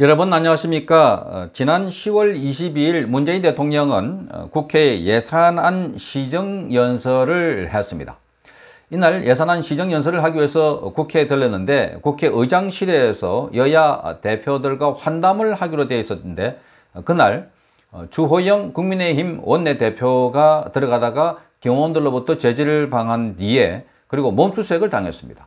여러분 안녕하십니까 어, 지난 10월 22일 문재인 대통령은 어, 국회 예산안 시정연설을 했습니다 이날 예산안 시정연설을 하기 위해서 국회에 들렀는데 국회의장실에서 여야 대표들과 환담을 하기로 되어 있었는데 어, 그날 주호영 국민의힘 원내대표가 들어가다가 경호원들로부터 제지를 방한 뒤에 그리고 몸수색을 당했습니다.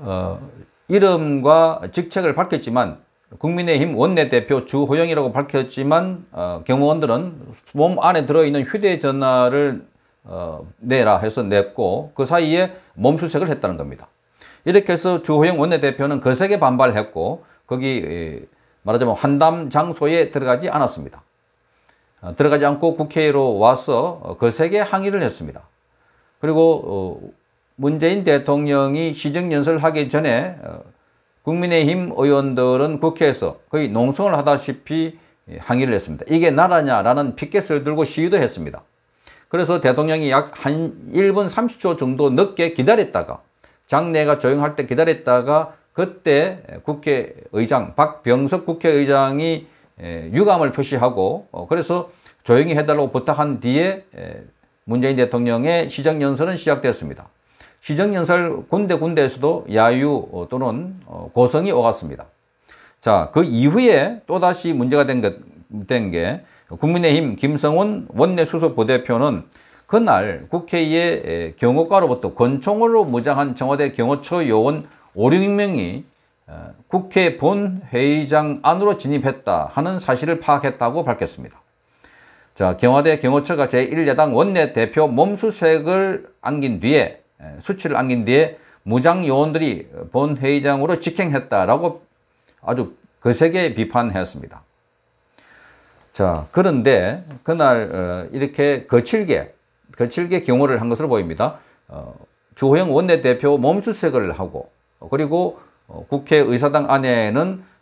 어, 이름과 직책을 밝혔지만 국민의힘 원내대표 주호영이라고 밝혔지만 어, 경호원들은 몸 안에 들어있는 휴대전화를 어, 내라 해서 냈고 그 사이에 몸수색을 했다는 겁니다. 이렇게 해서 주호영 원내대표는 거세게 반발했고 거기 말하자면 환담 장소에 들어가지 않았습니다. 어, 들어가지 않고 국회로 와서 어, 거세게 항의를 했습니다. 그리고 어, 문재인 대통령이 시정연설 하기 전에 국민의힘 의원들은 국회에서 거의 농성을 하다시피 항의를 했습니다. 이게 나라냐라는 피켓을 들고 시위도 했습니다. 그래서 대통령이 약 한 1분 30초 정도 늦게 기다렸다가 장례가 조용할 때 기다렸다가 그때 국회의장 박병석 국회의장이 유감을 표시하고 어, 그래서 조용히 해달라고 부탁한 뒤에 문재인 대통령의 시정연설은 시작됐습니다. 시정연설 군데군데에서도 야유 또는 어, 고성이 오갔습니다. 자, 그 이후에 또다시 문제가 된 게, 된게 국민의힘 김성훈 원내수석부대표는 그날 국회의 경호과로부터 권총으로 무장한 청와대 경호처 요원 5, 6명이 어, 국회 본회의장 안으로 진입했다 하는 사실을 파악했다고 밝혔습니다. 자, 경화대 경호처가 제1야당 원내대표 몸수색을 안긴 뒤에 예, 수치를 안긴 뒤에 무장 요원들이 본 회의장으로 직행했다라고 아주 거세게 그 비판했습니다. 자, 그런데 그날 어, 이렇게 거칠게 거칠게 경호를 한 것으로 보입니다. 어, 주호영 원내대표 몸수색을 하고 그리고 어, 국회 의사당 안에는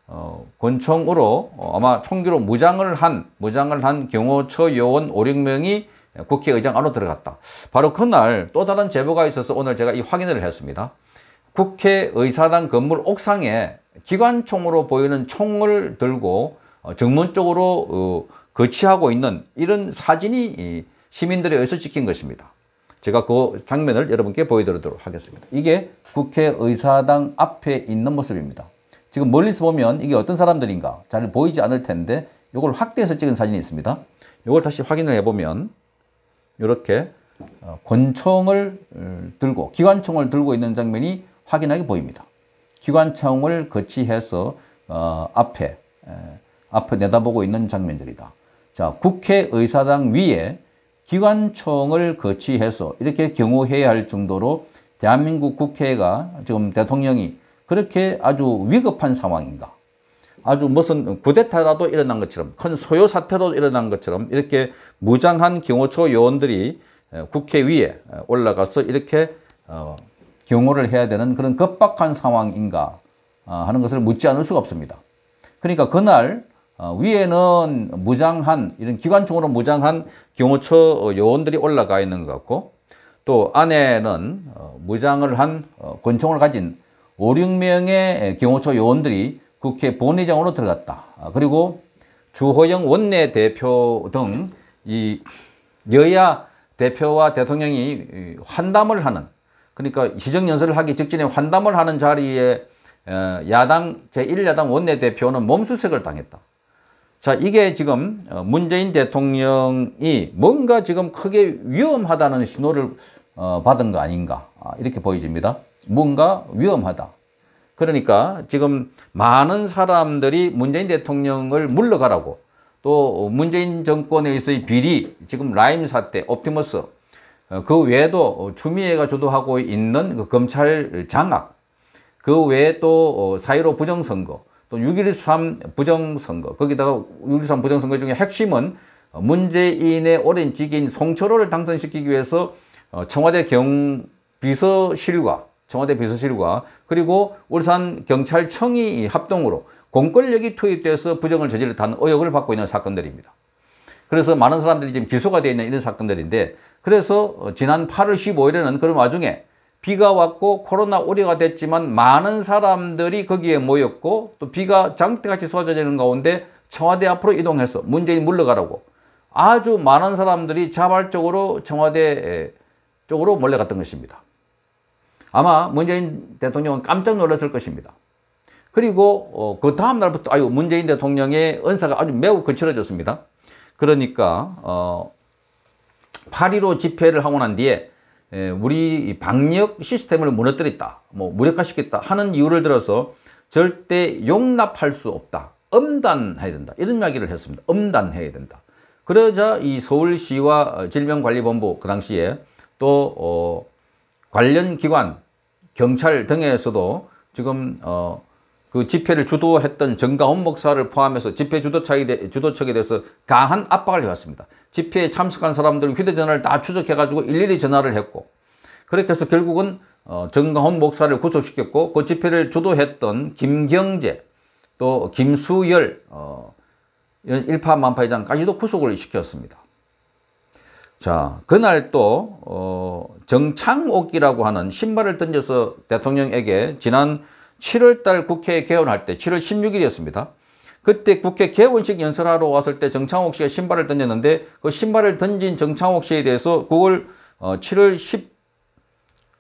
권총으로 아마 총기로 무장을 한 무장을 한 경호처 요원 5, 6명이 예, 국회의장 안으로 들어갔다. 바로 그날 또 다른 제보가 있어서 오늘 제가 이 확인을 했습니다. 국회의사당 건물 옥상에 기관총으로 보이는 총을 들고 어, 정문 쪽으로 어, 거치하고 있는 이런 사진이 시민들에 의해서 찍힌 것입니다. 제가 그 장면을 여러분께 보여드리도록 하겠습니다. 이게 국회의사당 앞에 있는 모습입니다. 지금 멀리서 보면 이게 어떤 사람들인가 잘 보이지 않을 텐데 이걸 확대해서 찍은 사진이 있습니다. 이걸 다시 확인을 해보면 이렇게 어, 권총을 어, 들고 기관총을 들고 있는 장면이 확인하게 보입니다. 기관총을 거치해서 어, 앞 에, 앞에 내다보고 있는 장면들이다. 자, 국회의사당 위에 기관총을 거치해서 이렇게 경호해야 할 정도로 대한민국 국회가 지금 대통령이 그렇게 아주 위급한 상황인가? 아주 무슨 구대타라도 일어난 것처럼 큰 소요 사태로 일어난 것처럼 이렇게 무장한 경호처 요원들이 국회 위에 올라가서 이렇게 어, 경호를 해야 되는 그런 급박한 상황인가 아, 하는 것을 묻지 않을 수가 없습니다. 그러니까 그날 어, 위에는 무장한 이런 기관총으로 무장한 경호처 어, 요원들이 올라가 있는 것 같고 또 안에는 무장을 한 권총을 가진 5, 6명의 경호처 요원들이 국회 본의장으로 들어갔다. 아, 그리고 주호영 원내대표 등이 여야 대표와 대통령이 환담을 하는 그러니까 시정연설을 하기 직전에 환담을 하는 자리에 어, 야당 제1야당 원내대표는 몸수색을 당했다. 자 이게 지금 어, 문재인 대통령이 뭔가 지금 크게 위험하다는 신호를 어, 받은 거 아닌가 아, 이렇게 보여집니다. 뭔가 위험하다. 그러니까 지금 많은 사람들이 문재인 대통령을 물러가라고 또 문재인 정권에 있어의 비리, 지금 라임 사태, 옵티머스 어, 그 외에도 추미애가 주도하고 있는 그 검찰 장악 그 외에 또4.15 어, 부정선거 또 6.13 부정선거 거기다가 6.13 부정선거 중에 핵심은 문재인의 오랜 직인 송철호를 당선시키기 위해서 어, 청와대 경비서실과 청와대 비서실과 그리고 울산 경찰청이 합동으로 공권력이 투입돼서 부정을 저질렀다는 의혹을 받고 있는 사건들입니다. 그래서 많은 사람들이 지금 기소가 되어 있는 이런 사건들인데 그래서 어, 지난 8월 15일에는 그런 와중에 비가 왔고 코로나 우려가 됐지만 많은 사람들이 거기에 모였고 또 비가 장대같이 쏟아지는 져 가운데 청와대 앞으로 이동해서 문재인 물러가라고 아주 많은 사람들이 자발적으로 청와대 쪽으로 몰려갔던 것입니다. 아마 문재인 대통령은 깜짝 놀랐을 것입니다. 그리고 어, 그 다음 날부터 아유 문재인 대통령의 은사가 아주 매우 거칠어졌습니다. 그러니까 어, 8.15 집회를 하고 난 뒤에 에, 우리 방역 시스템을 무너뜨렸다, 뭐 무력화시켰다 하는 이유를 들어서 절대 용납할 수 없다, 엄단해야 된다 이런 이야기를 했습니다. 엄단해야 된다. 그러자 이 서울시와 질병관리본부 그 당시에 또 어, 관련 기관 경찰 등에서도 지금 어, 그 집회를 주도했던 정가훈 목사를 포함해서 집회 주도차에 주도척에 대해서 강한 압박을 해왔습니다. 집회에 참석한 사람들 휴대전화를 다 추적해가지고 일일이 전화를 했고 그렇게 해서 결국은 어, 정가훈 목사를 구속시켰고 그 집회를 주도했던 김경재 또 김수열 어, 일파만파회장까지도 구속을 시켰습니다. 자, 그날 또 어, 정창옥기라고 하는 신발을 던져서 대통령에게 지난 7월달 국회에 개원할 때 7월 16일이었습니다. 그때 국회 개원식 연설하러 왔을 때 정창옥 씨가 신발을 던졌는데 그 신발을 던진 정창옥 씨에 대해서 그걸 어, 7월 17일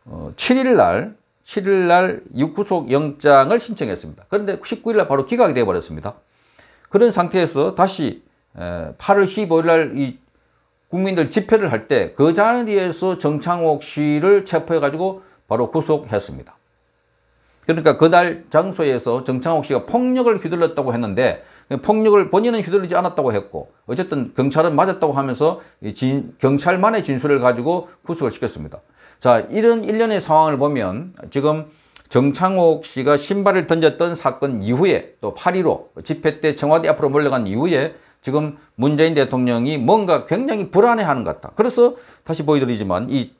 어, 날 7일 날 육구속 영장을 신청했습니다. 그런데 19일 날 바로 기각이 되어버렸습니다. 그런 상태에서 다시 8월 15일 날이 국민들 집회를 할 때 그 자리에서 정창옥 씨를 체포해가지고 바로 구속했습니다. 그러니까 그날 장소에서 정창옥 씨가 폭력을 휘둘렀다고 했는데 그 폭력을 본인은 휘둘리지 않았다고 했고 어쨌든 경찰은 맞았다고 하면서 진, 경찰만의 진술을 가지고 구속을 시켰습니다. 자 이런 일련의 상황을 보면 지금 정창옥 씨가 신발을 던졌던 사건 이후에 또 8.15 집회 때 청와대 앞으로 몰려간 이후에 지금 문재인 대통령이 뭔가 굉장히 불안해하는 것 같다. 그래서 다시 보여드리지만 이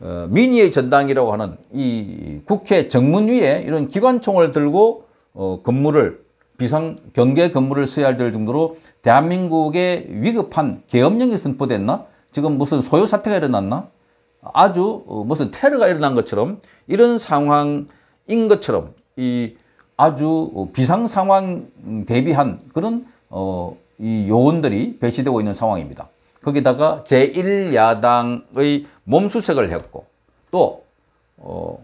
어, 민의의 전당이라고 하는 이 국회 정문위에 이런 기관총을 들고 어, 근무를 비상 경계 건물을 수야할될 정도로 대한민국의 위급한 계엄령이 선포됐나? 지금 무슨 소요 사태가 일어났나? 아주 어, 무슨 테러가 일어난 것처럼 이런 상황인 것처럼 이 아주 비상 상황 대비한 그런 어이 요원들이 배치되고 있는 상황입니다. 거기다가 제1야당의 몸수색을 했고 또 어,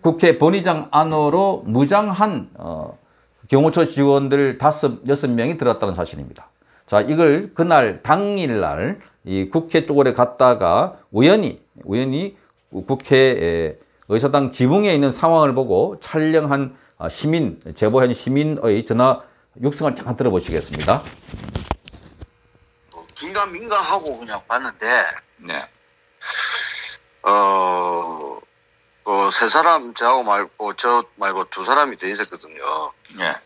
국회 본의장 안으로 무장한 어, 경호처 직원들 다섯 명이 들었다는 사실입니다. 자, 이걸 그날 당일날 이 국회 쪽으로 갔다가 우연히 우연히 국회 의사당 지붕에 있는 상황을 보고 촬영한 아, 시민 제보한 시민의 전화 육성을 잠깐 들어보시겠습니다. 뭐 민감민감하고 그냥 봤는데 네. 어, 어, 세 사람 저하고 말고 저 말고 두 사람이 돼 있었거든요. 네. 네.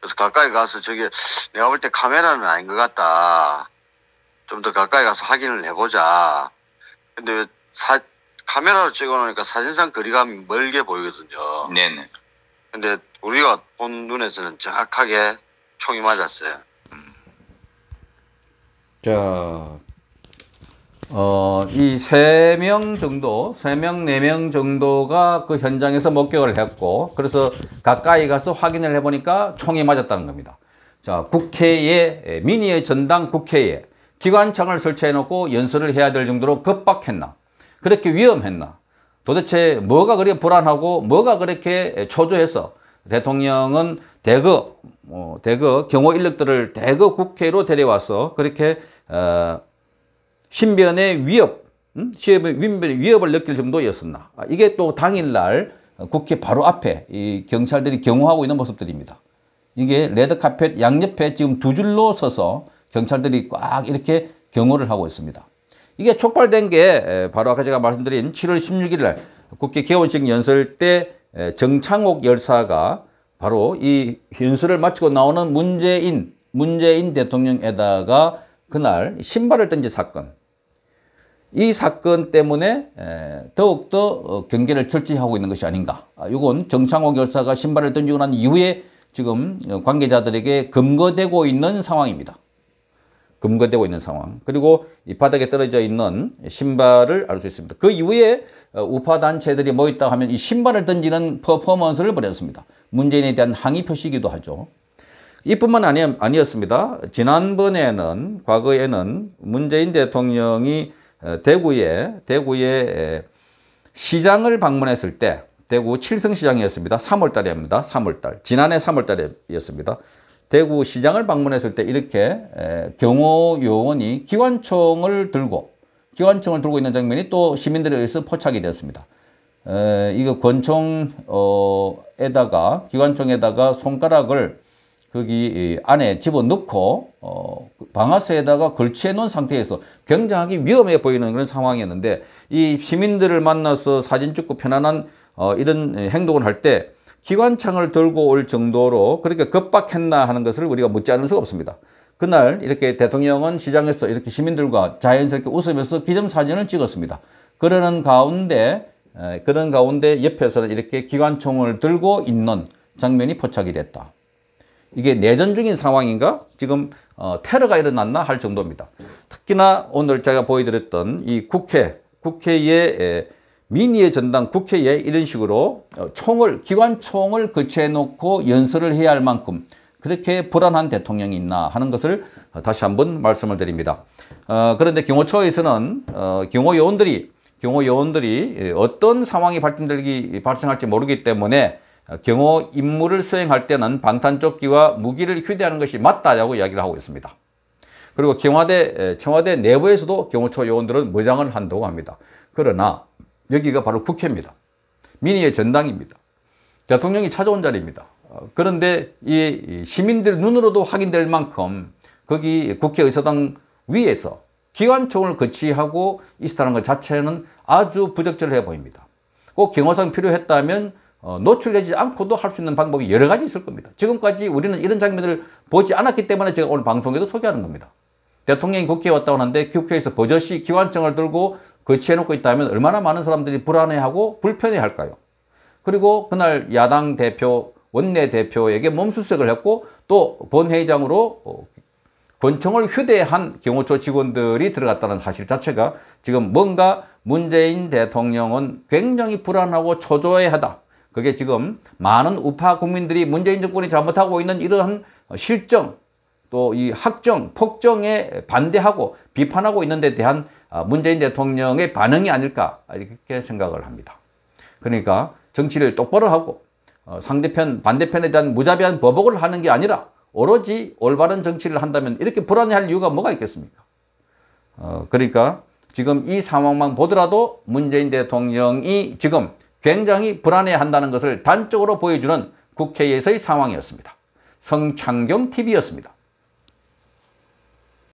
그래서 가까이 가서 저게 내가 볼 때 카메라는 아닌 것 같다. 좀 더 가까이 가서 확인을 해보자. 근데 사, 카메라로 찍어놓으니까 사진상 거리감이 멀게 보이거든요. 네네. 네. 근데 우리가 본 눈에서는 정확하게 총이 맞았어요. 자, 어, 이 세 명 정도, 세 명 네명 네 정도가 그 현장에서 목격을 했고, 그래서 가까이 가서 확인을 해보니까 총이 맞았다는 겁니다. 자, 국회에, 예, 민의의 전당 국회에 기관창을 설치해놓고 연설을 해야 될 정도로 급박했나? 그렇게 위험했나? 도대체 뭐가 그렇게 불안하고 뭐가 그렇게 초조해서 대통령은 대거 어, 대거 경호 인력들을 대거 국회로 데려와서 그렇게 어, 신변의 위협, 음? 시협의 윈변의 위협을 느낄 정도였었나. 아, 이게 또 당일날 국회 바로 앞에 이 경찰들이 경호하고 있는 모습들입니다. 이게 레드카펫 양옆에 지금 두 줄로 서서 경찰들이 꽉 이렇게 경호를 하고 있습니다. 이게 촉발된 게 바로 아까 제가 말씀드린 7월 16일 날 국회 개원식 연설 때 정창옥 열사가 바로 이 h 수를 마치고 나오는 문재인, 문재인 대통령에다가 그날 신발을 던지 사건. 이 사건 때문에 더욱더 어, 경계를 철저하고 있는 것이 아닌가. 이건 아, 정창옥 열사가 신발을 던지고 난 이후에 지금 어, 관계자들에게 검거되고 있는 상황입니다. 금거되고 있는 상황 그리고 이 바닥에 떨어져 있는 신발을 알 수 있습니다. 그 이후에 어, 우파단체들이 모였다 하면 이 신발을 던지는 퍼포먼스를 벌였습니다. 문재인에 대한 항의 표시기도 하죠. 이뿐만 아니, 아니었습니다. 지난번에는 과거에는 문재인 대통령이 어, 대구에 대구에 시장을 방문했을 때 대구 칠성시장이었습니다. 3월 달입니다. 3월 달. 지난해 3월 달이었습니다. 대구시장을 방문했을 때 이렇게 경호 요원이 기관총을 들고 기관총을 들고 있는 장면이 또 시민들에 의해서 포착이 되었습니다. 에, 이거 권총에다가 어, 기관총에다가 손가락을 거기 안에 집어넣고 어, 그 방아쇠에다가 걸치해 놓은 상태에서 굉장히 위험해 보이는 그런 상황이었는데 이 시민들을 만나서 사진 찍고 편안한 어, 이런 행동을 할때 기관창을 들고 올 정도로 그렇게 급박했나 하는 것을 우리가 묻지 않을 수가 없습니다. 그날 이렇게 대통령은 시장에서 이렇게 시민들과 자연스럽게 웃으면서 기념사진을 찍었습니다. 그러는 가운데 그런 가운데 옆에서는 이렇게 기관총을 들고 있는 장면이 포착이 됐다. 이게 내전 중인 상황인가? 지금 어, 테러가 일어났나 할 정도입니다. 특히나 오늘 제가 보여드렸던 이 국회, 국회의 에, 민의의 전당 국회에 이런 식으로 어, 총을 기관총을 거치해 놓고 연설을 해야 할 만큼 그렇게 불안한 대통령이 있나 하는 것을 어, 다시 한 번 말씀을 드립니다. 어, 그런데 경호처에서는 어, 경호 요원들이 경호 요원들이 예, 어떤 상황이 발생될기 발생할지 모르기 때문에 어, 경호 임무를 수행할 때는 방탄조끼와 무기를 휴대하는 것이 맞다라고 이야기를 하고 있습니다. 그리고 경화대 청와대 내부에서도 경호처 요원들은 무장을 한다고 합니다. 그러나 여기가 바로 국회입니다. 민의의 전당입니다. 대통령이 찾아온 자리입니다. 어, 그런데 이 시민들 눈으로도 확인될 만큼 거기 국회의사당 위에서 기관총을 거치하고 있었다는 것 자체는 아주 부적절해 보입니다. 꼭 경호상 필요했다면 어, 노출되지 않고도 할 수 있는 방법이 여러 가지 있을 겁니다. 지금까지 우리는 이런 장면을 보지 않았기 때문에 제가 오늘 방송에도 소개하는 겁니다. 대통령이 국회에 왔다고 하는데 국회에서 버젓이 기관총을 들고 거치해놓고 있다면 얼마나 많은 사람들이 불안해하고 불편해할까요? 그리고 그날 야당 대표, 원내 대표에게 몸수색을 했고 또 본회의장으로 어, 권총을 휴대한 경호처 직원들이 들어갔다는 사실 자체가 지금 뭔가 문재인 대통령은 굉장히 불안하고 초조해하다. 그게 지금 많은 우파 국민들이 문재인 정권이 잘못하고 있는 이러한 실정, 또이 학정, 폭정에 반대하고 비판하고 있는 데 대한 아, 문재인 대통령의 반응이 아닐까 이렇게 생각을 합니다. 그러니까 정치를 똑바로 하고 어, 상대편, 반대편에 대한 무자비한 버벅을 하는 게 아니라 오로지 올바른 정치를 한다면 이렇게 불안해할 이유가 뭐가 있겠습니까? 어, 그러니까 지금 이 상황만 보더라도 문재인 대통령이 지금 굉장히 불안해한다는 것을 단적으로 보여주는 국회에서의 상황이었습니다. 성창경TV였습니다.